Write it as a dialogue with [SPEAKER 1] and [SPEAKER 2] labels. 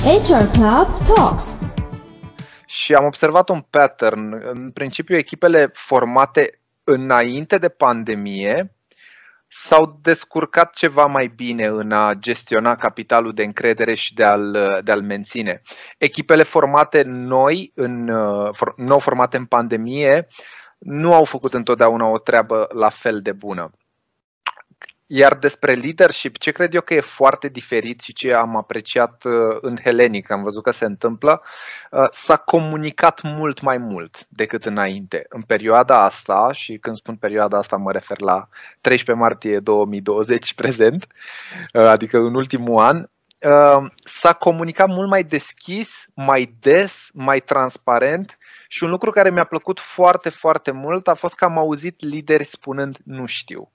[SPEAKER 1] HR Club Talks.
[SPEAKER 2] Și am observat un pattern. În principiu, echipele formate înainte de pandemie s-au descurcat ceva mai bine în a gestiona capitalul de încredere și de a-l, de a menține. Echipele formate noi, în, nou formate în pandemie, nu au făcut întotdeauna o treabă la fel de bună. Iar despre leadership, ce cred eu că e foarte diferit și ce am apreciat uh, în Helenic, am văzut că se întâmplă, uh, s-a comunicat mult mai mult decât înainte. În perioada asta, și când spun perioada asta mă refer la 13 martie 2020 prezent, uh, adică în ultimul an, s-a comunicat mult mai deschis, mai des, mai transparent și un lucru care mi-a plăcut foarte, foarte mult a fost că am auzit lideri spunând nu știu